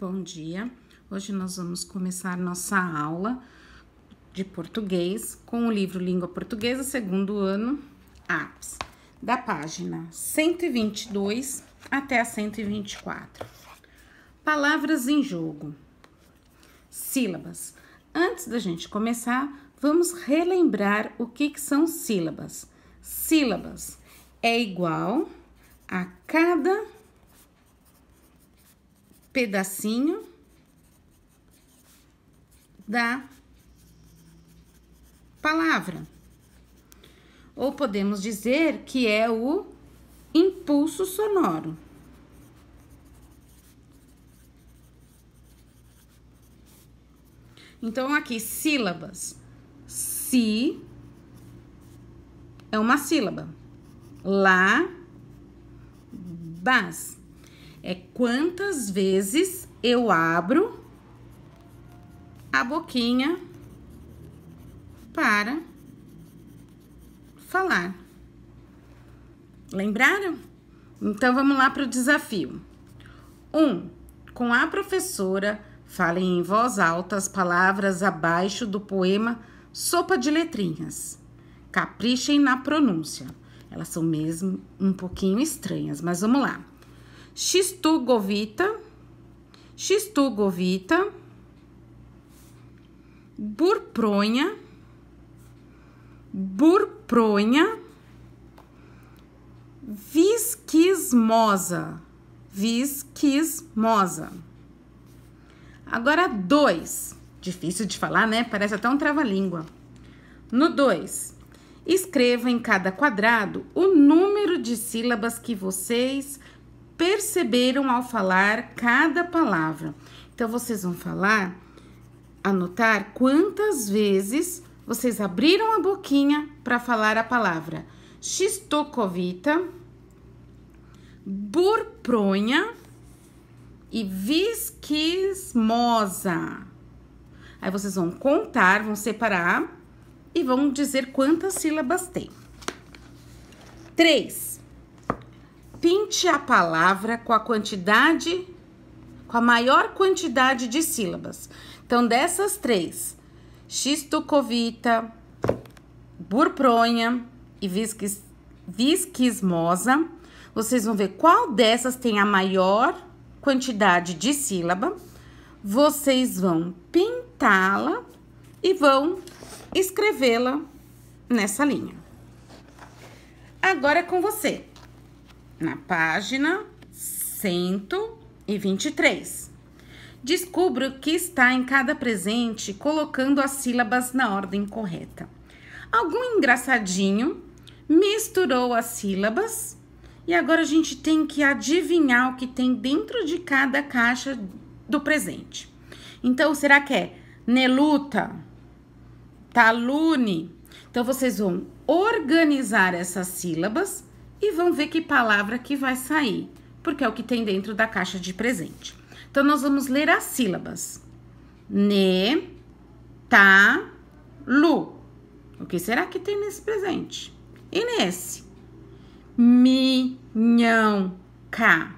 Bom dia. Hoje nós vamos começar nossa aula de português com o livro Língua Portuguesa, segundo ano, APS, da página 122 até a 124. Palavras em jogo. Sílabas. Antes da gente começar, vamos relembrar o que, que são sílabas. Sílabas é igual a cada pedacinho da palavra. Ou podemos dizer que é o impulso sonoro. Então, aqui, sílabas. Si é uma sílaba. Lá, bas é quantas vezes eu abro a boquinha para falar. Lembraram? Então vamos lá para o desafio. Um, com a professora, falem em voz alta as palavras abaixo do poema Sopa de Letrinhas. Caprichem na pronúncia. Elas são mesmo um pouquinho estranhas, mas vamos lá. Xistugovita, Xistugovita, Burpronha, Burpronha, Visquismosa, Visquismosa. Agora, dois. Difícil de falar, né? Parece até um trava-língua. No dois, escreva em cada quadrado o número de sílabas que vocês perceberam ao falar cada palavra. Então vocês vão falar, anotar quantas vezes vocês abriram a boquinha para falar a palavra xistocovita, burpronha e visquismosa. Aí vocês vão contar, vão separar e vão dizer quantas sílabas tem. Três. Pinte a palavra com a quantidade, com a maior quantidade de sílabas. Então, dessas três, xistocovita, burpronha e visquis, visquismosa, vocês vão ver qual dessas tem a maior quantidade de sílaba. Vocês vão pintá-la e vão escrevê-la nessa linha. Agora é com você na página 123. Descubra o que está em cada presente colocando as sílabas na ordem correta. Algum engraçadinho misturou as sílabas e agora a gente tem que adivinhar o que tem dentro de cada caixa do presente. Então, será que é Neluta, Talune? Então, vocês vão organizar essas sílabas e vão ver que palavra que vai sair, porque é o que tem dentro da caixa de presente. Então, nós vamos ler as sílabas. Ne, ta, lu. O que será que tem nesse presente? E nesse? Mi, nhão, ca.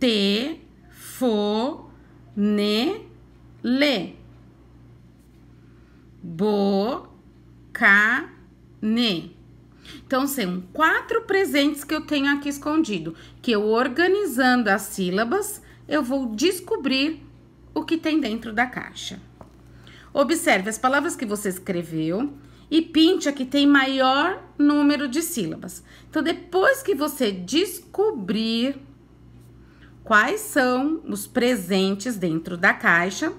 Te, fo, ne, le. Bo, ca, ne. Então, assim, são quatro presentes que eu tenho aqui escondido, que eu organizando as sílabas, eu vou descobrir o que tem dentro da caixa. Observe as palavras que você escreveu e pinte a que tem maior número de sílabas. Então, depois que você descobrir quais são os presentes dentro da caixa,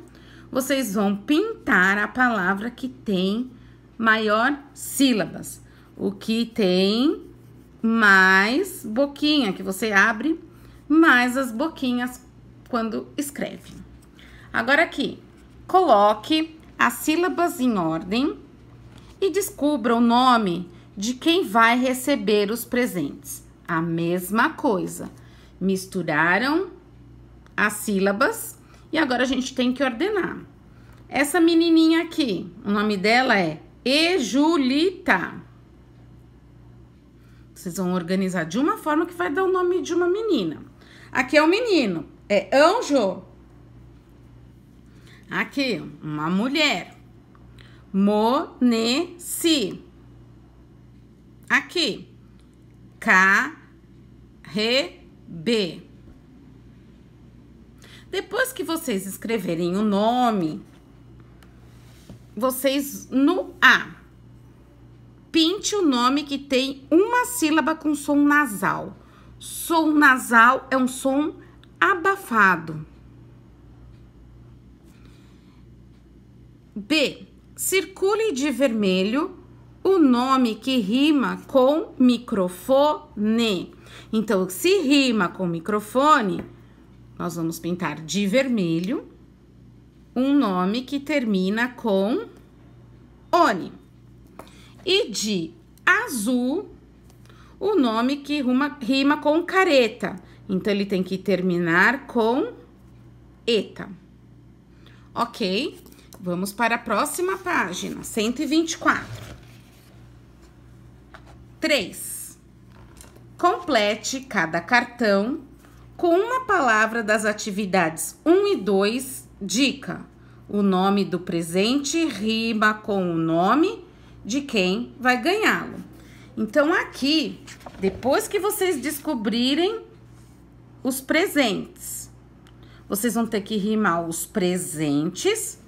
vocês vão pintar a palavra que tem maior sílabas o que tem mais boquinha, que você abre mais as boquinhas quando escreve. Agora aqui, coloque as sílabas em ordem e descubra o nome de quem vai receber os presentes. A mesma coisa. Misturaram as sílabas e agora a gente tem que ordenar. Essa menininha aqui, o nome dela é Ejulita. Vocês vão organizar de uma forma que vai dar o nome de uma menina. Aqui é o um menino, é anjo. Aqui, uma mulher. Moneci. Aqui, b Depois que vocês escreverem o nome, vocês no A pinte o nome que tem uma sílaba com som nasal. Som nasal é um som abafado. B. Circule de vermelho o nome que rima com microfone. Então, se rima com microfone, nós vamos pintar de vermelho um nome que termina com one. E de azul, o nome que rima, rima com careta. Então, ele tem que terminar com eta. Ok, vamos para a próxima página, 124. 3. Complete cada cartão com uma palavra das atividades 1 e 2, dica. O nome do presente rima com o nome de quem vai ganhá-lo. Então, aqui, depois que vocês descobrirem os presentes, vocês vão ter que rimar os presentes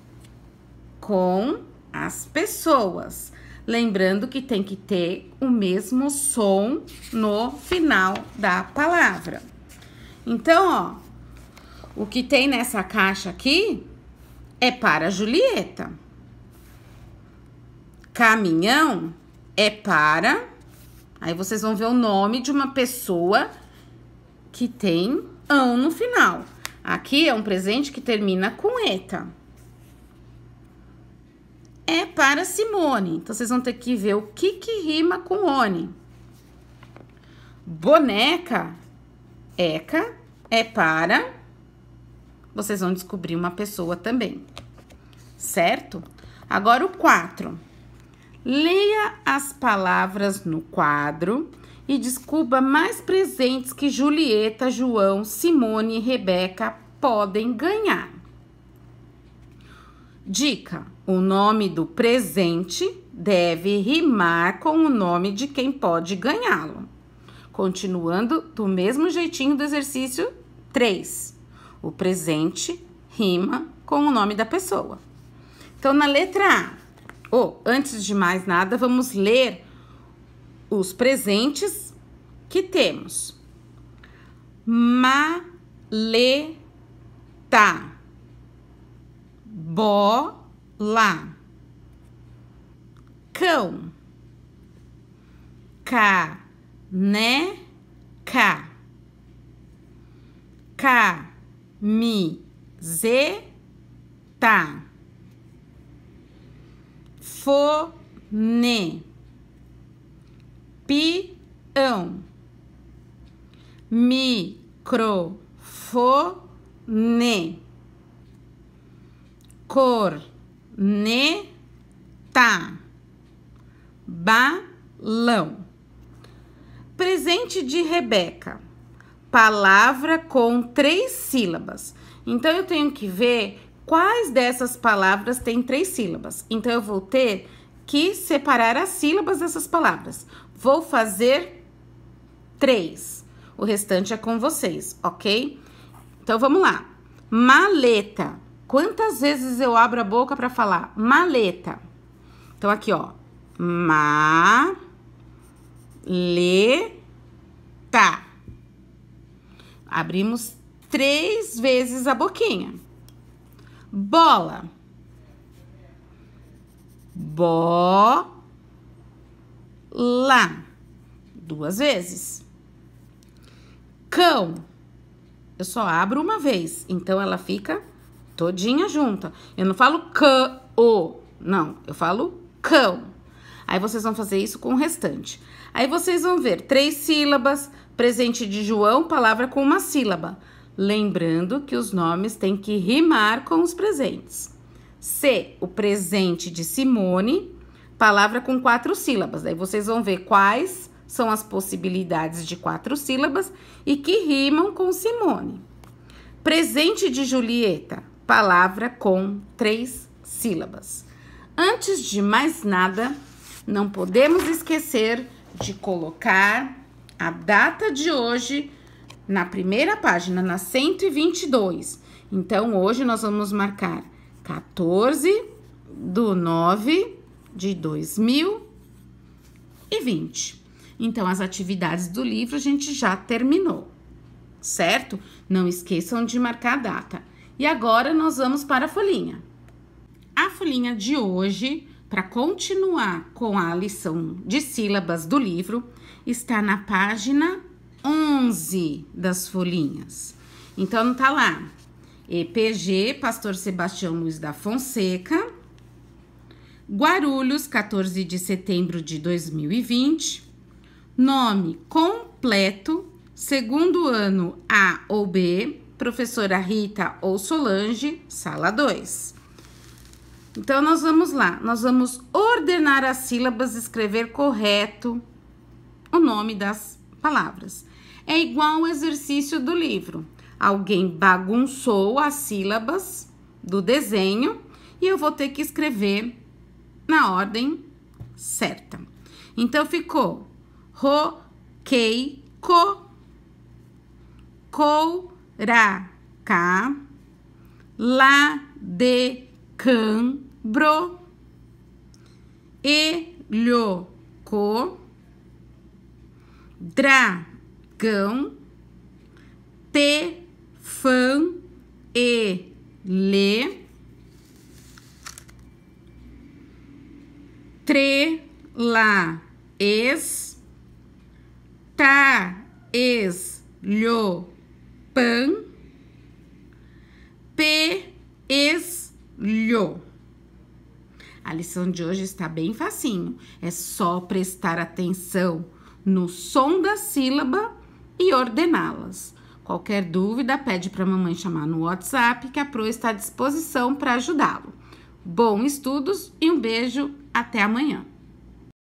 com as pessoas. Lembrando que tem que ter o mesmo som no final da palavra. Então, ó, o que tem nessa caixa aqui é para Julieta. Caminhão é para. Aí vocês vão ver o nome de uma pessoa que tem ão no final. Aqui é um presente que termina com eta. É para Simone. Então vocês vão ter que ver o que que rima com one. Boneca, eca, é para. Vocês vão descobrir uma pessoa também, certo? Agora o 4. Leia as palavras no quadro e descubra mais presentes que Julieta, João, Simone e Rebeca podem ganhar. Dica: o nome do presente deve rimar com o nome de quem pode ganhá-lo. Continuando do mesmo jeitinho do exercício 3. O presente rima com o nome da pessoa. Então, na letra A, o oh, antes de mais nada, vamos ler os presentes que temos. Maleta, bola, cão, caneca, camiseta Fone. Pião. Microfone. Corneta. Balão. Presente de Rebeca. Palavra com três sílabas. Então eu tenho que ver Quais dessas palavras têm três sílabas? Então, eu vou ter que separar as sílabas dessas palavras. Vou fazer três. O restante é com vocês, ok? Então, vamos lá. Maleta. Quantas vezes eu abro a boca para falar maleta? Então, aqui, ó. Ma. Le. Tá. Abrimos três vezes a boquinha bola. la, Duas vezes. Cão. Eu só abro uma vez, então ela fica todinha junta. Eu não falo cão, não, eu falo cão. Aí vocês vão fazer isso com o restante. Aí vocês vão ver três sílabas, presente de João, palavra com uma sílaba. Lembrando que os nomes têm que rimar com os presentes. C, o presente de Simone, palavra com quatro sílabas. Daí vocês vão ver quais são as possibilidades de quatro sílabas e que rimam com Simone. Presente de Julieta, palavra com três sílabas. Antes de mais nada, não podemos esquecer de colocar a data de hoje na primeira página, na 122. Então, hoje nós vamos marcar 14 do 9 de 2020. Então, as atividades do livro a gente já terminou, certo? Não esqueçam de marcar a data. E agora nós vamos para a folhinha. A folhinha de hoje, para continuar com a lição de sílabas do livro, está na página 11 das folhinhas. Então, não tá lá. EPG, Pastor Sebastião Luiz da Fonseca. Guarulhos, 14 de setembro de 2020. Nome completo, segundo ano A ou B, professora Rita ou Solange, sala 2. Então, nós vamos lá. Nós vamos ordenar as sílabas, escrever correto o nome das palavras é igual ao exercício do livro. Alguém bagunçou as sílabas do desenho e eu vou ter que escrever na ordem certa. Então ficou bro e ladecambro, elhocô, dra cão, te, fã, e, lê, tre, la, es, ta, es, lho, pan, pe, es, lho. A lição de hoje está bem facinho, é só prestar atenção no som da sílaba e ordená-las. Qualquer dúvida, pede para a mamãe chamar no WhatsApp que a Pro está à disposição para ajudá-lo. Bom estudos e um beijo, até amanhã.